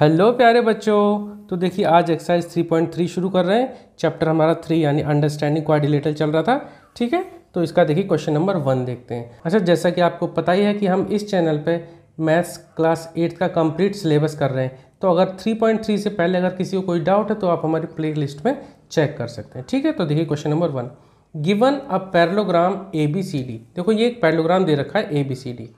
hello प्यारे बच्चों तो देखिए आज एक्सरसाइज 3.3 शुरू कर रहे हैं चैप्टर हमारा थ्री यानी अंडरस्टैंडिंग क्वारिलेटर चल रहा था ठीक है तो इसका देखिए क्वेश्चन नंबर वन देखते हैं अच्छा जैसा कि आपको पता ही है कि हम इस चैनल पे मैथ्स क्लास एट का कंप्लीट सिलेबस कर रहे हैं तो अगर 3.3 से पहले अगर किसी को कोई डाउट है तो आप हमारी प्ले लिस्ट में चेक कर सकते हैं ठीक है तो देखिए question number one given a parallelogram A B C D देखो ये एक पैरलोग्राम दे रखा है A B C D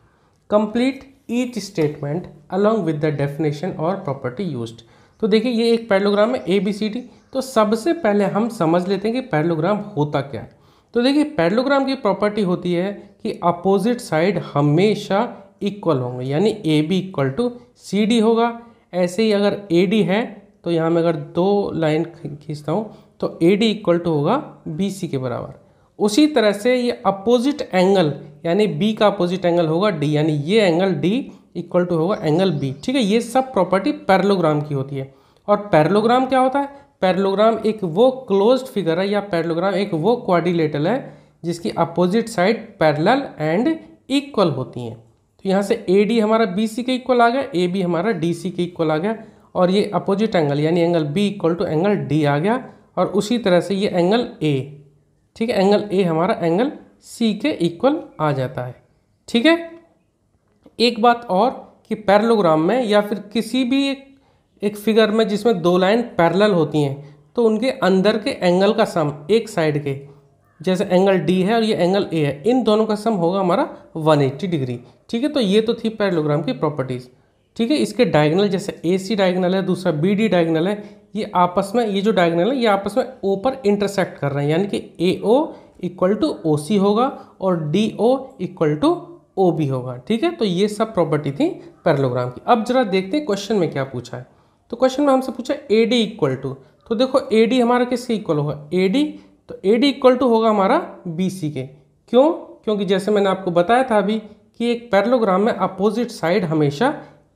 complete each statement along with the definition और प्रॉपर्टी यूज तो देखिए ये एक पैरलोग्राम है ए बी सी डी तो सबसे पहले हम समझ लेते हैं कि पैरलोग्राम होता क्या है तो देखिए पैरलोग्राम की प्रॉपर्टी होती है कि अपोजिट साइड हमेशा इक्वल होंगे यानी A B equal to C D होगा ऐसे ही अगर ए डी है तो यहाँ मैं अगर दो लाइन खींचता हूँ तो ए डी इक्वल टू होगा बी सी के बराबर उसी तरह से ये अपोजिट एंगल यानी बी का अपोजिट एंगल होगा डी यानी ये एंगल डी इक्वल टू होगा एंगल बी ठीक है ये सब प्रॉपर्टी पैरलोग्राम की होती है और पैरलोग्राम क्या होता है पैरलोग्राम एक वो क्लोज्ड फिगर है या पैरलोग्राम एक वो क्वाडिलेटल है जिसकी opposite side parallel and equal होती हैं तो यहाँ से ए डी हमारा बी सी के इक्वल आ गया ए बी हमारा डी सी के इक्वल आ गया और ये अपोजिट एंगल यानी angle B equal to angle D आ गया और उसी तरह से ये एंगल ए ठीक है एंगल ए हमारा एंगल सी के इक्वल आ जाता है ठीक है एक बात और कि पैरलोग्राम में या फिर किसी भी एक, एक फिगर में जिसमें दो लाइन पैरेलल होती हैं तो उनके अंदर के एंगल का सम एक साइड के जैसे एंगल डी है और ये एंगल ए है इन दोनों का सम होगा हमारा 180 डिग्री ठीक है तो ये तो थी पैरलोग्राम की प्रॉपर्टीज़ ठीक है इसके डायगनल जैसे ए सी डायगनल है दूसरा बी डी डायगनल है ये आपस में ये जो डायगनल है ये आपस में ओ पर इंटरसेक्ट कर रहे हैं यानी कि ए O equal to O C होगा और D O equal to O B होगा ठीक है तो ये सब प्रॉपर्टी थी पैरलोग्राम की अब जरा देखते हैं क्वेश्चन में क्या पूछा है तो क्वेश्चन में हमसे पूछा ए डी इक्वल टू तो देखो ए डी हमारा किसके इक्वल होगा ए डी तो ए डी इक्वल टू होगा हमारा बी सी के क्यों क्योंकि जैसे मैंने आपको बताया था अभी कि एक पैरलोग्राम में अपोजिट साइड हमेशा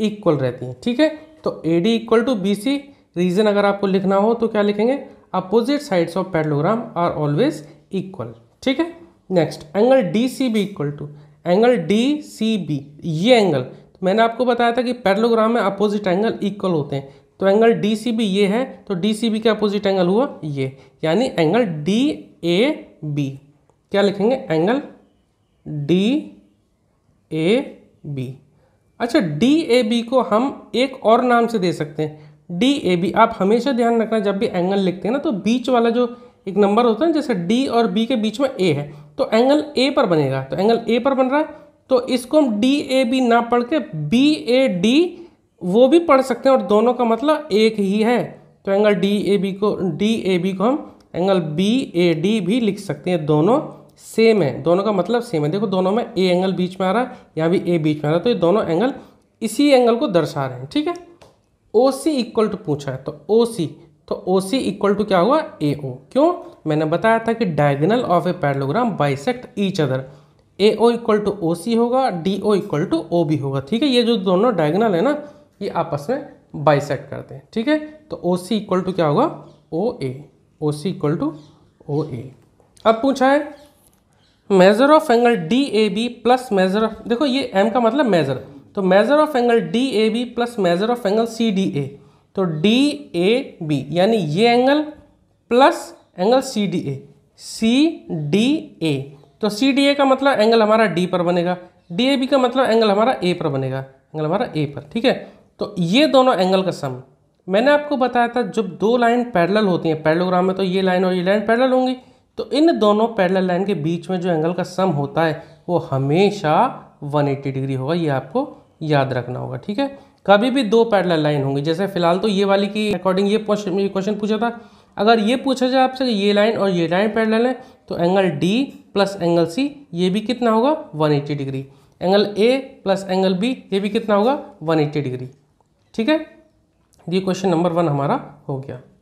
इक्वल रहती है ठीक है तो A D equal to B C reason अगर आपको लिखना हो तो क्या लिखेंगे opposite sides of parallelogram are always equal ठीक है next angle D C B equal to angle D C B ये एंगल तो मैंने आपको बताया था कि पैरलोग्राम में अपोजिट एंगल इक्वल होते हैं तो एंगल डी सी बी ये है तो डी सी बी का अपोजिट एंगल हुआ ये यानी एंगल डी ए बी क्या लिखेंगे एंगल डी ए बी अच्छा डी ए बी को हम एक और नाम से दे सकते हैं डी ए बी आप हमेशा ध्यान रखना जब भी एंगल लिखते हैं ना तो बीच वाला जो एक नंबर होता है जैसे डी और बी के बीच में ए है तो एंगल ए पर बनेगा तो एंगल ए पर बन रहा है तो इसको हम डी ए बी ना पढ़ के बी ए डी वो भी पढ़ सकते हैं और दोनों का मतलब एक ही है तो एंगल डी ए बी को डी ए बी को हम एंगल बी ए डी भी लिख सकते हैं दोनों सेम है दोनों का मतलब सेम है देखो दोनों में ए एंगल बीच में आ रहा है या भी ए बीच में आ रहा है तो ये दोनों एंगल इसी एंगल को दर्शा रहे हैं ठीक है ओ सी इक्वल टू पूछा है तो ओ सी तो ओ सी इक्वल टू क्या हुआ ए ओ क्यों मैंने बताया था कि diagonal of a parallelogram bisect each other A O equal to O C होगा D O equal to O B होगा ठीक है ये जो दोनों डायगनल है ना ये आपस में बाइसेक्ट करते हैं ठीक है तो ओ सी इक्वल टू क्या होगा ओ ए ओ सी इक्वल टू ओ ए अब पूछा है measure of angle D A B plus measure of देखो ये एम का मतलब मेजर तो measure of angle D A B plus measure of angle C D A तो डी ए बी यानी ये angle plus angle C D A C D A तो C D ए का मतलब एंगल हमारा डी पर बनेगा डी ए बी का मतलब एंगल हमारा ए पर बनेगा एंगल हमारा ए पर ठीक है तो ये दोनों एंगल का सम मैंने आपको बताया था जब दो लाइन पैरेलल होती हैं पैरेलोग्राम में तो ये लाइन और ये लाइन पैरेलल होंगी तो इन दोनों पैरेलल लाइन के बीच में जो एंगल का सम होता है वो हमेशा 180 डिग्री होगा ये आपको याद रखना होगा ठीक है कभी भी दो पैरल लाइन होंगी जैसे फिलहाल तो ये वाली की अकॉर्डिंग ये क्वेश्चन पूछा था अगर ये पूछा जाए आपसे ये लाइन और ये लाइन पैरल है तो angle D plus angle C ये भी कितना होगा eighty degree angle A plus angle B ये भी कितना होगा 180 डिग्री ठीक है ये क्वेश्चन नंबर वन हमारा हो गया